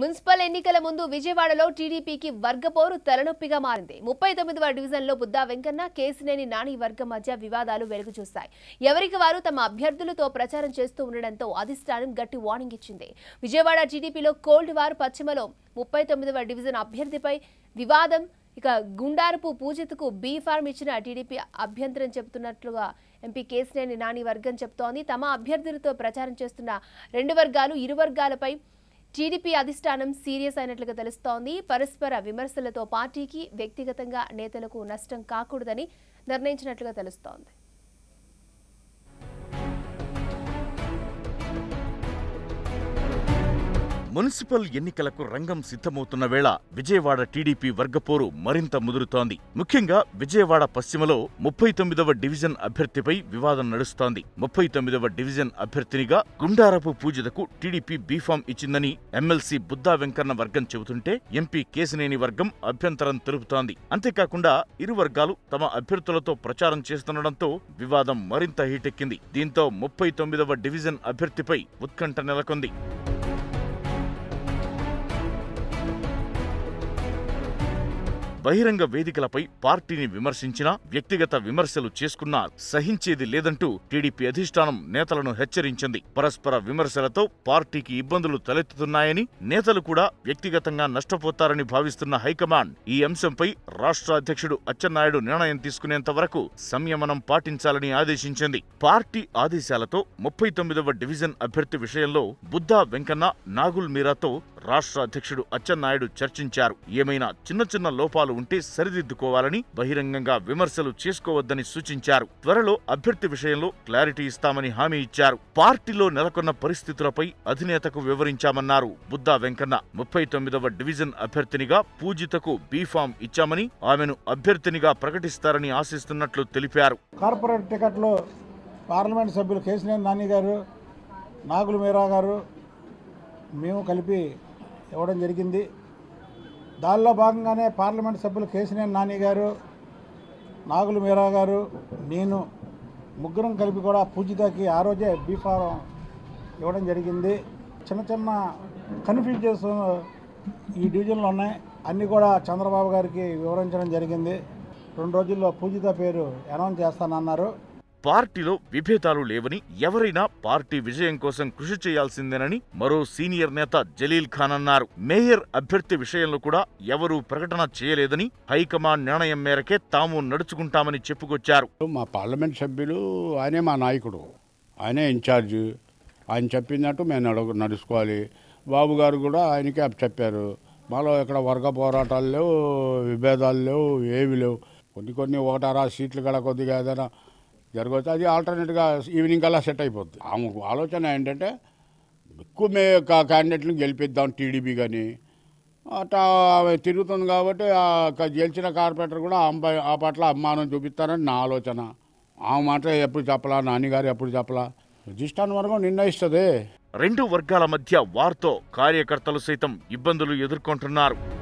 municipal ఎన్నికల ముందు విజయవాడలో టీడీపీకి వర్గపోరు తలనొప్పిగా మారింది ముప్పై తొమ్మిదవ డివిజన్లో బుద్దా వెంకన్న కేసినేని నాని వర్గం మధ్య వివాదాలు వెలుగుచూశాయి ఎవరికి వారు తమ అభ్యర్థులతో ప్రచారం చేస్తూ ఉండడంతో అధిష్టానం గట్టి వార్నింగ్ ఇచ్చింది విజయవాడ టీడీపీలో కోల్డ్ వార్ పశ్చిమలో ముప్పై తొమ్మిదవ డివిజన్ అభ్యర్థిపై వివాదం ఇక గుండారుపు పూజతకు బీ ఫార్మ్ ఇచ్చిన టీడీపీ అభ్యంతరం చెబుతున్నట్లుగా ఎంపీ కేసినేని నాని వర్గం చెబుతోంది తమ అభ్యర్థులతో ప్రచారం చేస్తున్న రెండు వర్గాలు ఇరు వర్గాలపై టీడీపీ అధిష్టానం సీరియస్ అయినట్లుగా తెలుస్తోంది పరస్పర విమర్శలతో పార్టీకి వ్యక్తిగతంగా నేతలకు నష్టం కాకూడదని నిర్ణయించినట్లుగా తెలుస్తోంది మున్సిపల్ ఎన్నికలకు రంగం సిద్ధమవుతున్న వేళ విజయవాడ టీడీపీ వర్గపోరు మరింత ముదురుతోంది ముఖ్యంగా విజయవాడ పశ్చిమలో ముప్పై తొమ్మిదవ డివిజన్ అభ్యర్థిపై వివాదం నడుస్తోంది ముప్పై తొమ్మిదవ డివిజన్ అభ్యర్థినిగా గుండారపు పూజితకు టీడీపీ బీఫామ్ ఇచ్చిందని ఎమ్మెల్సీ బుద్దా వెంకన్న వర్గం చెబుతుంటే ఎంపీ కేసినేని వర్గం అభ్యంతరం తెలుపుతోంది అంతేకాకుండా ఇరు వర్గాలు తమ అభ్యర్థులతో ప్రచారం చేస్తుండటంతో వివాదం మరింత హీటెక్కింది దీంతో ముప్పై తొమ్మిదవ డివిజన్ అభ్యర్థిపై ఉత్కంఠ నెలకొంది బహిరంగ వేదికలపై పార్టీని విమర్శించినా వ్యక్తిగత విమర్శలు చేసుకున్నా సహించేది లేదంటూ టీడీపీ అధిష్టానం నేతలను హెచ్చరించింది పరస్పర విమర్శలతో పార్టీకి ఇబ్బందులు తలెత్తుతున్నాయని నేతలు కూడా వ్యక్తిగతంగా నష్టపోతారని భావిస్తున్న హైకమాండ్ ఈ అంశంపై రాష్ట్ర అధ్యక్షుడు అచ్చెన్నాయుడు నిర్ణయం తీసుకునేంత వరకు సంయమనం పాటించాలని ఆదేశించింది పార్టీ ఆదేశాలతో ముప్పై తొమ్మిదవ డివిజన్ అభ్యర్థి విషయంలో బుద్ధా వెంకన్న నాగుల్ మీరాతో రాష్ట్ర అధ్యక్షుడు అచ్చెన్నాయుడు చర్చించారు ఏమైనా చిన్న చిన్న లోపాలు ఉంటే సరిదిద్దుకోవాలని బహిరంగంగా విమర్శలు చేసుకోవద్దని సూచించారు త్వరలో అభ్యర్థి విషయంలో క్లారిటీ ఇస్తామని హామీ ఇచ్చారు పార్టీలో నెలకొన్న పరిస్థితులపై అధినేతకు వివరించామన్నారు బుద్దా వెంకన్న ముప్పై తొమ్మిదవ డివిజన్ అభ్యర్థినిగా పూజితకు బీఫామ్ ఇచ్చామని ఆమెను అభ్యర్థినిగా ప్రకటిస్తారని ఆశిస్తున్నట్లు తెలిపారు కార్పొరేట్ టికెట్లో పార్లమెంట్ సభ్యులు కేసినేని నాని గారు నాగుల మీరా గారు మేము కలిపి ఇవ్వడం జరిగింది దానిలో భాగంగానే పార్లమెంట్ సభ్యులు కేసినేని నాని గారు నాగులు మీరా గారు నేను ముగ్గురం కలిపి కూడా పూజితకి ఆ రోజే బీఫారం ఇవ్వడం జరిగింది చిన్న చిన్న కన్ఫ్యూజన్స్ ఈ డివిజన్లో ఉన్నాయి అన్నీ కూడా చంద్రబాబు గారికి వివరించడం జరిగింది రెండు రోజుల్లో పూజిత పేరు అనౌన్స్ చేస్తానన్నారు పార్టీలో విభేదాలు లేవని ఎవరైనా పార్టీ విజయం కోసం కృషి చేయాల్సిందేనని మరో సీనియర్ నేత జలీల్ ఖాన్ అన్నారు మేయర్ అభ్యర్థి విషయంలో కూడా ఎవరూ ప్రకటన చేయలేదని హైకమాండ్ నిర్ణయం మేరకే తాము నడుచుకుంటామని చెప్పుకొచ్చారు మా పార్లమెంట్ సభ్యులు ఆయనే మా నాయకుడు ఆయనే ఇన్ఛార్జ్ ఆయన చెప్పినట్టు మేము నడుచుకోవాలి బాబు గారు కూడా ఆయనకే చెప్పారు మాలో ఇక్కడ వర్గ పోరాటాలు లేవు విభేదాలు లేవు ఏవి లేవు కొన్ని కొన్ని ఒకటారా సీట్లు కూడా కొద్దిగా ఏదైనా జరగవచ్చు అది ఆల్టర్నేట్గా ఈవినింగ్ అలా సెట్ అయిపోద్ది ఆమె ఆలోచన ఏంటంటే ఎక్కువ మే క్యాండిడేట్లను గెలిపిద్దాం టీడీపీ కానీ అట్లా తిరుగుతుంది కాబట్టి గెలిచిన కార్పొరేటర్ కూడా అమ్మాయి ఆ పట్ల అభిమానం చూపిస్తారని నా ఆలోచన ఆమె మాట ఎప్పుడు చెప్పలా నాన్నగారు ఎప్పుడు చెప్పలా రిజిస్టాన్ వర్గం నిర్ణయిస్తుంది రెండు వర్గాల మధ్య వార్తో కార్యకర్తలు సైతం ఇబ్బందులు ఎదుర్కొంటున్నారు